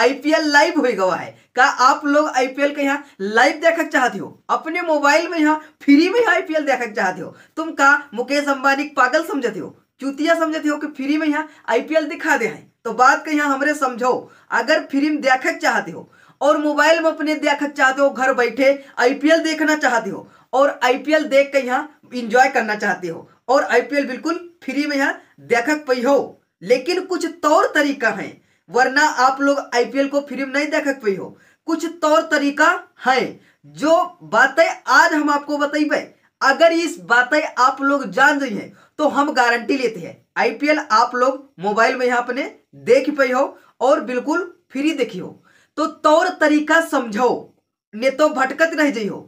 IPL live हो गवा है का आप लोग आईपीएल के यहाँ लाइव देखक चाहते हो अपने मोबाइल में यहाँ फ्री में आईपीएल देखक चाहते हो तुम का मुकेश अंबानी पागल समझते हो चुतिया समझते हो कि फ्री में यहाँ आईपीएल दिखा दे है तो बात का यहाँ हमरे समझो अगर फ्री में देखक चाहते हो और मोबाइल में अपने देखक चाहते हो घर बैठे आईपीएल देखना चाहते हो और आईपीएल देख के यहाँ इंजॉय करना चाहते हो और आईपीएल बिल्कुल फ्री में यहाँ देखक पई हो लेकिन कुछ तौर तरीका है वरना आप लोग आईपीएल को फ्री में नहीं देख पे हो कुछ तौर तरीका है जो बातें आज हम आपको पे अगर इस बातें आप लोग जान रही है तो हम गारंटी लेते हैं आईपीएल आप लोग मोबाइल में यहां अपने देख पे हो और बिल्कुल फ्री देखी हो तो तौर तरीका समझो ने तो भटकत रह जाइ हो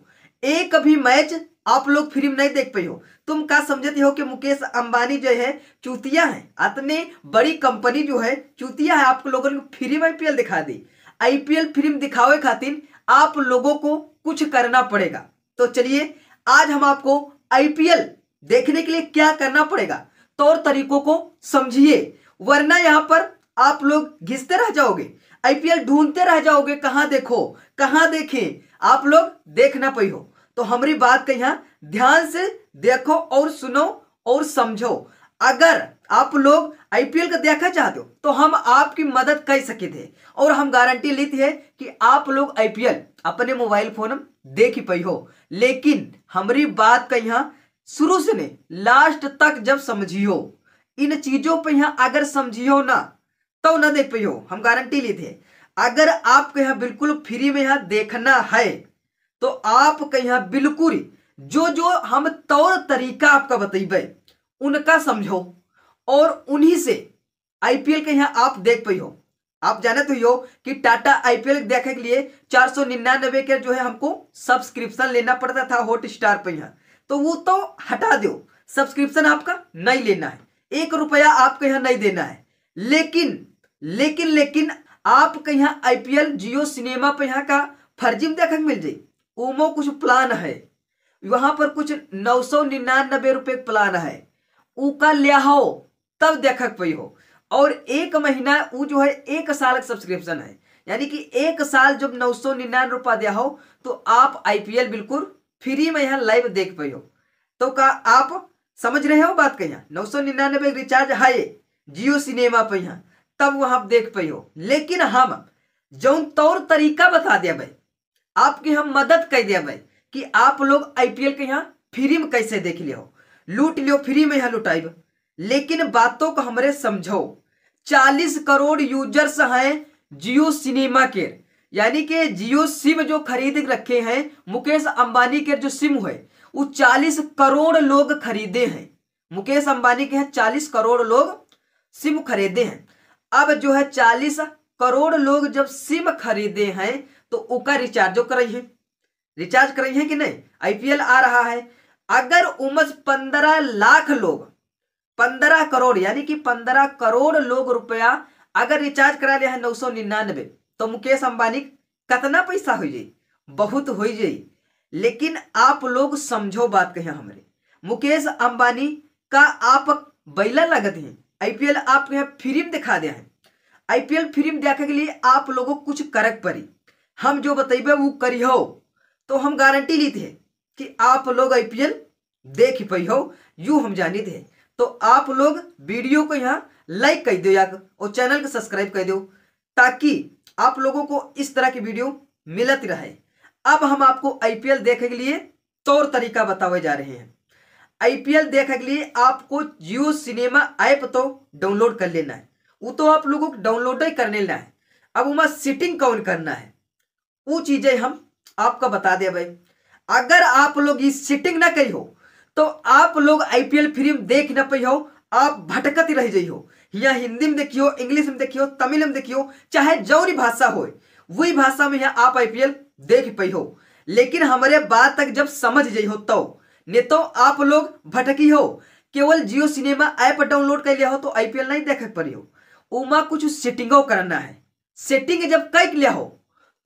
एक भी मैच आप लोग फ्री में नहीं देख पे हो तुम का समझते हो कि मुकेश अंबानी जो है चूतिया है अतने बड़ी कंपनी जो है चूतिया है आप लोगों ने फ्री में आईपीएल दिखा दी आईपीएल फिल्म दिखावे खातिर आप लोगों को कुछ करना पड़ेगा तो चलिए आज हम आपको आईपीएल देखने के लिए क्या करना पड़ेगा तौर तरीकों को समझिए वरना यहाँ पर आप लोग घिसते रह जाओगे आईपीएल ढूंढते रह जाओगे कहां देखो कहां देखें आप लोग देखना ना पाई हो तो हमारी बात का ध्यान से देखो और सुनो और समझो अगर आप लोग आईपीएल का देखा चाहते हो तो हम आपकी मदद कर सके थे और हम गारंटी लेते हैं कि आप लोग आईपीएल अपने मोबाइल फोन में देख ही पाई हो लेकिन हमारी बात का यहाँ शुरू से नहीं लास्ट तक जब समझियो इन चीजों पर यहाँ अगर समझियो ना तो ना देख पाई हो हम गारंटी लेते हैं अगर आपको यहाँ बिल्कुल फ्री में यहाँ देखना है तो आप कहीं हाँ बिल्कुल जो जो हम तौर तरीका आपका बतेबे उनका समझो और उन्हीं से आईपीएल के यहाँ आप देख पाई हो आप जाने तो हो कि टाटा आईपीएल देखने के लिए चार सौ निन्यानबे के जो है हमको सब्सक्रिप्शन लेना पड़ता था हॉट स्टार पर यहां तो वो तो हटा दो सब्सक्रिप्शन आपका नहीं लेना है एक रुपया आपके यहाँ नहीं देना है लेकिन लेकिन लेकिन आपके यहाँ आईपीएल जियो सिनेमा पे यहाँ का फर्जी देखने मिल जाए उमो कुछ प्लान है वहां पर कुछ नौ सौ निन्यानबे रुपए प्लान है ऊका लिया हो तब देख पई हो और एक महीना वो जो है एक साल का सब्सक्रिप्शन है यानी कि एक साल जब नौ सौ निन्यानवे रुपया दिया हो तो आप आईपीएल बिल्कुल फ्री में यहाँ लाइव देख पाई हो तो का आप समझ रहे हो बात कहीं नौ सौ निन्यानबे रिचार्ज है जियो सिनेमा पे यहाँ तब वहां देख पाई हो लेकिन हम जो तौर तरीका बता दिया भाई आपकी हम मदद कर दिया भाई कि आप लोग आईपीएल के यहाँ फ्री में कैसे देख लियो लूट लियो फ्री में यहाँ लुटाइब लेकिन बातों को हमरे समझो चालीस करोड़ यूजर्स हैं जियो सिनेमा के यानी कि जियो सिम जो खरीद रखे हैं मुकेश अंबानी के जो सिम है वो चालीस करोड़ लोग खरीदे हैं मुकेश अंबानी के हैं चालीस करोड़ लोग सिम खरीदे हैं अब जो है चालीस करोड़ लोग जब सिम खरीदे हैं तो उका रिचार्जो कर है रिचार्ज करी है कि नहीं आईपीएल आ रहा है अगर उमस पंद्रह लाख लोग पंद्रह करोड़ यानी कि पंद्रह करोड़ लोग रुपया अगर रिचार्ज करा लिया है नौ सौ निन्यानवे तो मुकेश अंबानी कितना पैसा हो जाए बहुत हो जाए लेकिन आप लोग समझो बात कहे हमारे मुकेश अंबानी का आप बैला लगते है आईपीएल आपके यहाँ फिल्म दिखा दिया है आईपीएल फिल्म देखने के लिए आप लोगों कुछ करक पड़ी हम जो बतेबे वो करी हो तो हम गारंटी ली थे कि आप लोग आईपीएल देख पाई हो यू हम जानी थे तो आप लोग वीडियो को यहाँ लाइक कर दो या और चैनल को सब्सक्राइब कर दो ताकि आप लोगों को इस तरह की वीडियो मिलती रहे अब हम आपको आईपीएल देखने के लिए तौर तरीका बतावे जा रहे हैं आईपीएल देखने के लिए आपको जियो सिनेमा ऐप तो डाउनलोड कर लेना है वो तो आप लोगों को डाउनलोड ही कर लेना है अब उमा सिटिंग कौन करना है वो चीज़ें हम आपको बता दे भाई अगर आप लोग इस सिटिंग ना करी हो तो आप लोग आईपीएल फिल्म देख ना पाई हो आप भटकत रह जाइ हो या हिंदी में देखियो इंग्लिश में देखियो तमिल में देखियो चाहे जौरी भाषा हो वही भाषा में यहाँ आप आईपीएल देख पाई हो लेकिन हमारे बात तक जब समझ जाइ हो तो नहीं तो आप लोग भटकी हो केवल जियो सिनेमा ऐप डाउनलोड कर लिया हो तो आईपीएल नहीं देख पड़ी हो उमा कुछ सेटिंगो करना है सेटिंग जब कर लिया हो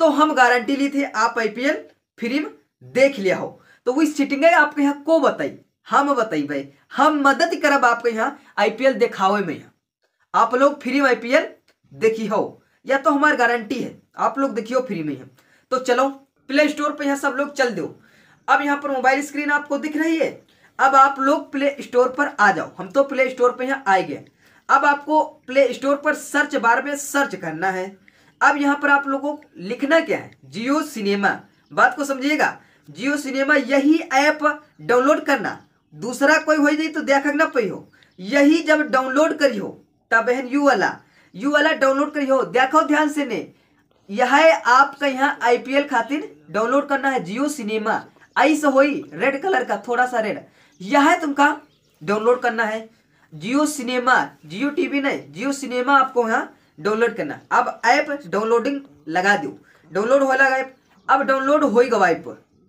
तो हम गारंटी ली थे आप आईपीएल फिल्म देख लिया हो तो वो सीटिंग आपके यहाँ को बताई हम बताई भाई हम मदद करब आपके यहाँ आईपीएल देखावे में यहाँ आप लोग फ्री में आईपीएल देखी हो या तो हमारी गारंटी है आप लोग देखियो फ्री में तो चलो प्ले स्टोर पर यहाँ सब लोग चल दो अब यहाँ पर मोबाइल स्क्रीन आपको दिख रही है अब आप लोग प्ले स्टोर पर आ जाओ हम तो प्ले स्टोर पर यहाँ आए गए अब आपको प्ले स्टोर पर सर्च बार में सर्च करना है अब यहाँ पर आप लोगों को लिखना क्या है जियो सिनेमा बात को समझिएगा जियो सिनेमा यही ऐप डाउनलोड करना दूसरा कोई हो जाए तो देख ना पई हो यही जब डाउनलोड करी हो तब है यू वाला यू वाला डाउनलोड करी हो देखो ध्यान से ने यह आपका यहाँ आईपीएल खातिर डाउनलोड करना है जियो सिनेमा आई से हो रेड कलर का थोड़ा सा रेड यह तुमका डाउनलोड करना है जियो सिनेमा जियो टीवी नहीं जियो सिनेमा आपको यहाँ डाउनलोड करना अब ऐप डाउनलोडिंग लगा दो डाउनलोड हो लगा ऐप अब डाउनलोड होगा वाइप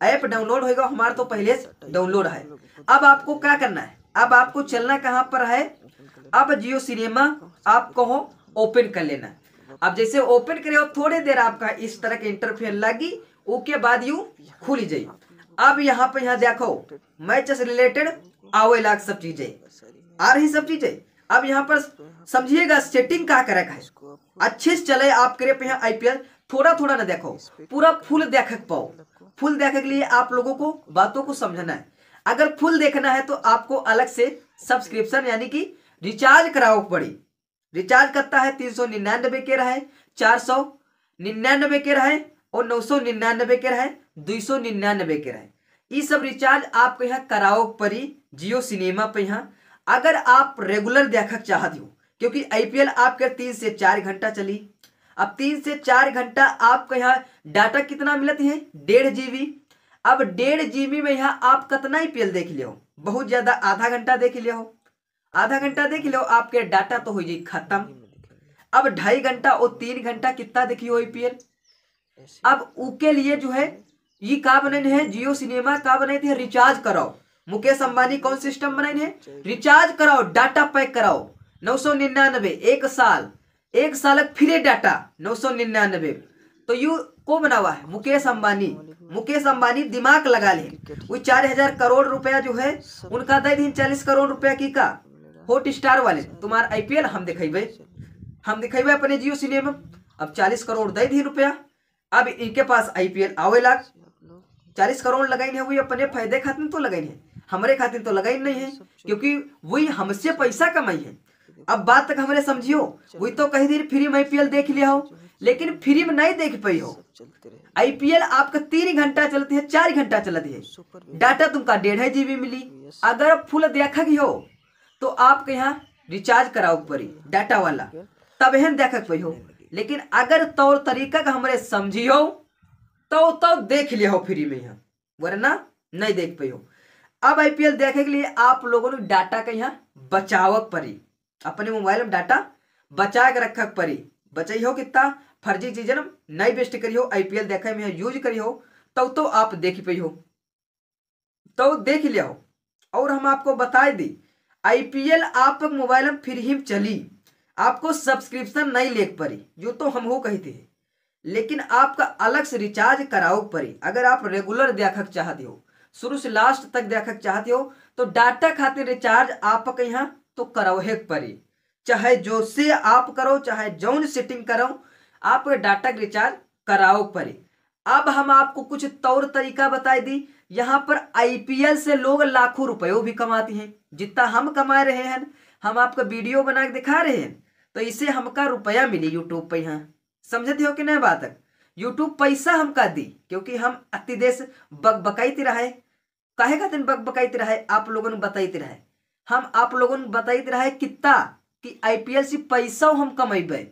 ऐप डाउनलोड होगा हमारा तो पहले से डाउनलोड है अब आपको क्या करना है अब आपको चलना कहाँ पर है अब जियो सिनेमा आप कहो ओपन कर लेना अब जैसे ओपन करे थोड़ी देर आपका इस तरह के इंटरफेयर लगी उसके बाद यू खुल जाये अब यहाँ पे यहाँ देखो मैच रिलेटेड आवे लाग सब चीजें आ रही सब चीजें अब यहाँ पर समझिएगा सेटिंग का करे है अच्छे से चले आप करे पे यहाँ आईपीएल थोड़ा थोड़ा ना देखो पूरा फुल देख पाओ फुल देखने के लिए आप लोगों को बातों को समझना है अगर फुल देखना है तो आपको अलग से सब्सक्रिप्शन यानी कि रिचार्ज कराओ पड़ी रिचार्ज करता है तीन सौ निन्यानबे के रहे चार सौ निन्यानबे के रहे और नौ सौ निन्यानबे के रहे दो सौ निन्यानबे के रहे ये सब रिचार्ज आपको यहाँ कराओ पड़ी जियो सिनेमा पे यहाँ अगर आप रेगुलर देखक चाहते हो क्योंकि आईपीएल आपके तीन से चार घंटा चली अब तीन से चार घंटा आपको यहाँ डाटा कितना मिलती है डेढ़ जीबी अब डेढ़ जीबी में यहाँ आप कितना आई पी देख हो बहुत ज़्यादा आधा घंटा देख लिया हो आधा घंटा देख लियो आपके डाटा तो हो जाए खत्म अब ढाई घंटा और तीन घंटा कितना हो आईपीएल अब उसके लिए जो है ये का बने जियो सिनेमा का बने थे रिचार्ज कराओ मुकेश अंबानी कौन सिस्टम बनाई है रिचार्ज कराओ डाटा पैक कराओ नौ सौ निन्यानबे एक साल एक साल फ्री डाटा नौ सौ निन्यानबे तो यू को बना हुआ है मुकेश अंबानी मुकेश अंबानी दिमाग लगा ले वो चार हजार करोड़ रुपया जो है उनका दे दिन चालीस करोड़ रुपया की का हॉट स्टार वाले तुम्हारा आईपीएल हम दिखेबे हम दिखेबे अपने जियो सिनेमा अब चालीस करोड़ दे दी रुपया अब इनके पास आईपीएल आवे लाख चालीस करोड़ लगाई है वो अपने फायदे खत्म तो लगाई है हमारे खातिर तो लगा ही नहीं है क्योंकि वही हमसे पैसा कमाई है अब बात तक हमारे समझियो वही तो कहीं दिन फ्री में आईपीएल देख लिया हो लेकिन फ्री में नहीं देख पाई हो आईपीएल आपका तीन घंटा चलती है चार घंटा चलती है डाटा तुमका डेढ़ जीबी मिली अगर फुल देखा की हो तो आपके यहाँ रिचार्ज कराओ पड़ी डाटा वाला तब एहन देखक पाई हो लेकिन अगर तौर तरीका का हमारे समझियो तो तो देख लिया हो फ्री में यहाँ वरना नहीं देख पाई हो अब आईपीएल देखे के लिए आप लोगों ने डाटा के यहाँ बचावक पड़ी अपने मोबाइल में डाटा बचा के रखक पड़ी बचाई हो कितना फर्जी चीजें नहीं बेस्ट करी हो आईपीएल देखे में यूज करी हो तो, तो आप देख पी हो तो देख लिया हो और हम आपको बताए दी आईपीएल आप मोबाइल में फिर ही चली आपको सब्सक्रिप्शन नहीं ले पड़ी जो तो हम हो कहते हैं लेकिन आपका अलग से रिचार्ज कराओ पड़ी अगर आप रेगुलर देखक चाहते हो शुरू से लास्ट तक देख चाहते हो तो डाटा खातिर रिचार्ज आपके यहाँ तो हे पड़ी चाहे जो से आप करो चाहे जौन सेटिंग करो आप डाटा का रिचार्ज कराओ पड़े अब हम आपको कुछ तौर तरीका बताई दी यहाँ पर आईपीएल से लोग लाखों रुपयों भी कमाते हैं जितना हम कमा रहे हैं हम आपका वीडियो बना के दिखा रहे हैं तो इसे हमका रुपया मिली यूट्यूब पर यहाँ समझते हो कि नहीं बात यूट्यूब पैसा हमका दी क्योंकि हम अति देश बकबकाई रहा है कहे खातिर बकैत रहे आप लोगों ने बताइत रहे हम आप लोगों ने बताइत रहे कितना कि आईपीएल से पैसा हम कमेबे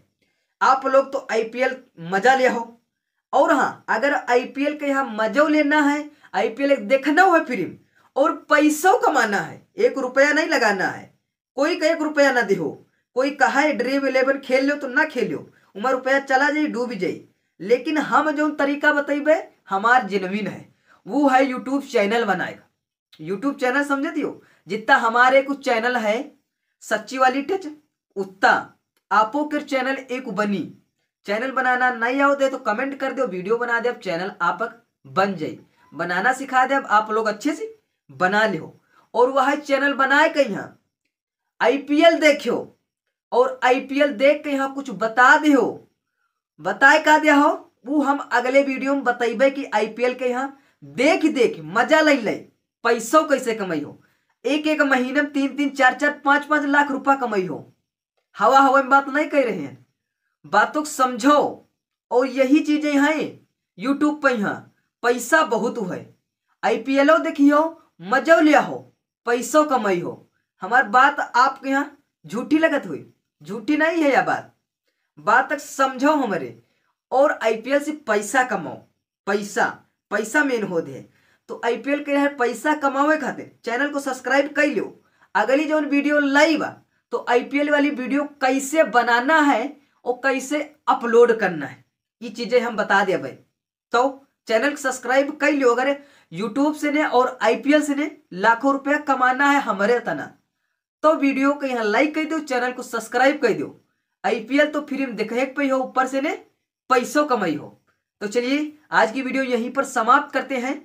आप लोग तो आईपीएल मजा ले हो और हाँ अगर आईपीएल के यहाँ मजा लेना है आईपीएल देखना है फिल्म और पैसा कमाना है एक रुपया नहीं लगाना है कोई का एक रुपया ना दे कोई कहा है ड्रीम इलेवन खेल लो तो ना खेलो उमर रुपया चला जाये डूब जाए लेकिन हम जो तरीका बतेबे हमार जिनविन है वो है यूट्यूब चैनल बनाएगा यूट्यूब चैनल समझ दियो जितना हमारे कुछ चैनल है सच्ची वाली टच उतना आपो के चैनल एक बनी चैनल बनाना नहीं आओ दे तो कमेंट कर दो वीडियो बना दे अब चैनल आप बन जाए बनाना सिखा दे अब आप लोग अच्छे से बना लो और वह चैनल बनाए के यहाँ आईपीएल देखो और आईपीएल देख के यहाँ कुछ बता दे हो बताए का दिया हो वो हम अगले वीडियो में बताइबे कि आईपीएल के यहाँ देख देख मजा लई लई पैसों कैसे कमाई हो एक एक महीने में तीन तीन चार चार पांच पांच लाख रुपया कमाई हो हवा हवा में बात नहीं कह रहे हैं बातों को समझो और यही चीजें हैं यूट्यूब पर यहाँ पैसा बहुत है आई पी एलो देखियो मजो लिया हो पैसों कमाई हो हमारे बात आपके यहाँ झूठी लगत हुई झूठी नहीं है यह बात बात तक समझो हमारे और आईपीएल से पैसा कमाओ पैसा पैसा मेन हो दे तो आईपीएल के यहाँ पैसा कमावे खातिर चैनल को सब्सक्राइब कर लियो अगली जो वीडियो लाइव बा तो आईपीएल वाली वीडियो कैसे बनाना है और कैसे अपलोड करना है ये चीज़ें हम बता दे भाई तो चैनल को सब्सक्राइब कर लियो अगर यूट्यूब से ने और आईपीएल से ने लाखों रुपया कमाना है हमारे तना तो वीडियो को यहाँ लाइक कर दो चैनल को सब्सक्राइब कर दो आईपीएल पी एल तो फिल्म देखे पे हो ऊपर से ने पैसों कमाई हो तो चलिए आज की वीडियो यहीं पर समाप्त करते हैं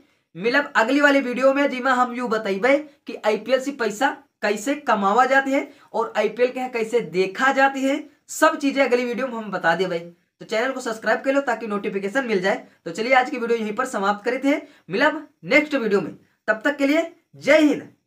मिलब अगली वाली वीडियो में जिमा हम यू बताइबे कि आईपीएल से पैसा कैसे कमावा जाती है और आईपीएल के कैसे देखा जाती है सब चीजें अगली वीडियो में हम बता दे भाई तो चैनल को सब्सक्राइब कर लो ताकि नोटिफिकेशन मिल जाए तो चलिए आज की वीडियो यहीं पर समाप्त करे थे मिलब नेक्स्ट वीडियो में तब तक के लिए जय हिंद